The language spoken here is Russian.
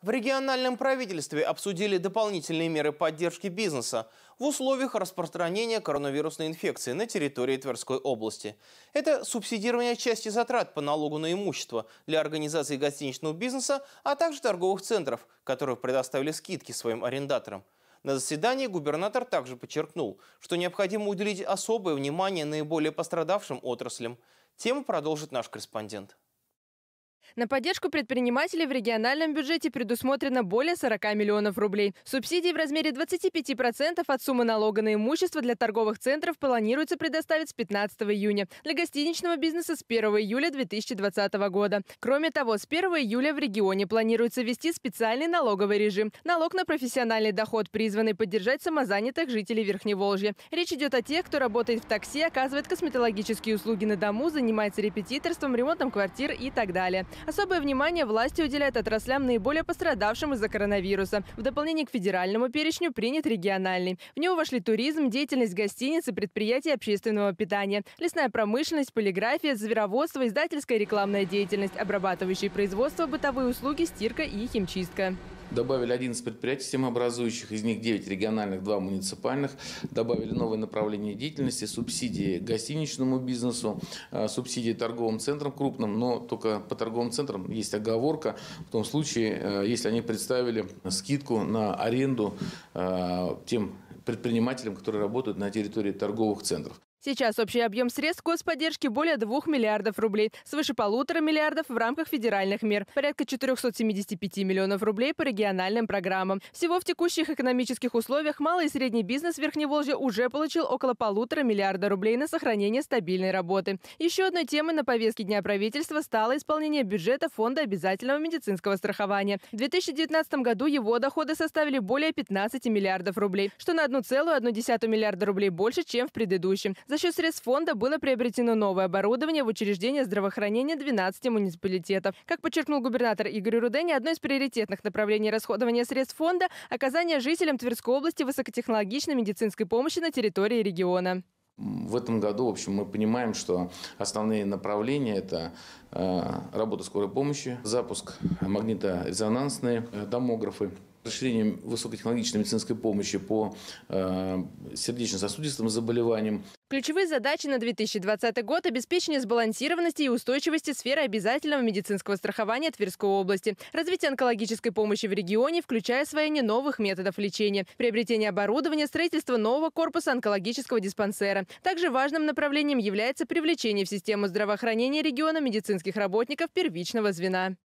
В региональном правительстве обсудили дополнительные меры поддержки бизнеса в условиях распространения коронавирусной инфекции на территории Тверской области. Это субсидирование части затрат по налогу на имущество для организации гостиничного бизнеса, а также торговых центров, которые предоставили скидки своим арендаторам. На заседании губернатор также подчеркнул, что необходимо уделить особое внимание наиболее пострадавшим отраслям. Тему продолжит наш корреспондент. На поддержку предпринимателей в региональном бюджете предусмотрено более 40 миллионов рублей. Субсидии в размере 25% от суммы налога на имущество для торговых центров планируется предоставить с 15 июня, для гостиничного бизнеса с 1 июля 2020 года. Кроме того, с 1 июля в регионе планируется ввести специальный налоговый режим. Налог на профессиональный доход, призванный поддержать самозанятых жителей Верхневолжья. Речь идет о тех, кто работает в такси, оказывает косметологические услуги на дому, занимается репетиторством, ремонтом квартир и так далее. Особое внимание власти уделяют отраслям наиболее пострадавшим из-за коронавируса. В дополнение к федеральному перечню принят региональный. В него вошли туризм, деятельность гостиниц и предприятий общественного питания, лесная промышленность, полиграфия, звероводство, издательская и рекламная деятельность, обрабатывающие производство, бытовые услуги, стирка и химчистка добавили 11 предприятий системообразующих, из них 9 региональных, 2 муниципальных, добавили новые направления деятельности, субсидии гостиничному бизнесу, э, субсидии торговым центрам крупным, но только по торговым центрам есть оговорка, в том случае, э, если они представили скидку на аренду э, тем предпринимателям, которые работают на территории торговых центров. Сейчас общий объем средств господдержки более 2 миллиардов рублей, свыше полутора миллиардов в рамках федеральных мер, порядка 475 миллионов рублей по региональным программам. Всего в текущих экономических условиях малый и средний бизнес в Верхневолжья уже получил около полутора миллиарда рублей на сохранение стабильной работы. Еще одной темой на повестке Дня правительства стало исполнение бюджета Фонда обязательного медицинского страхования. В 2019 году его доходы составили более 15 миллиардов рублей, что на 1,1 миллиарда рублей больше, чем в предыдущем. За счет средств фонда было приобретено новое оборудование в учреждении здравоохранения 12 муниципалитетов. Как подчеркнул губернатор Игорь Рудени, одно из приоритетных направлений расходования средств фонда – оказание жителям Тверской области высокотехнологичной медицинской помощи на территории региона. В этом году, в общем, мы понимаем, что основные направления – это э, работа скорой помощи, запуск магниторезонансные домографы, э, Расширением высокотехнологичной медицинской помощи по э, сердечно-сосудистым заболеваниям. Ключевые задачи на 2020 год – обеспечение сбалансированности и устойчивости сферы обязательного медицинского страхования Тверской области, развитие онкологической помощи в регионе, включая освоение новых методов лечения, приобретение оборудования, строительство нового корпуса онкологического диспансера. Также важным направлением является привлечение в систему здравоохранения региона медицинских работников первичного звена.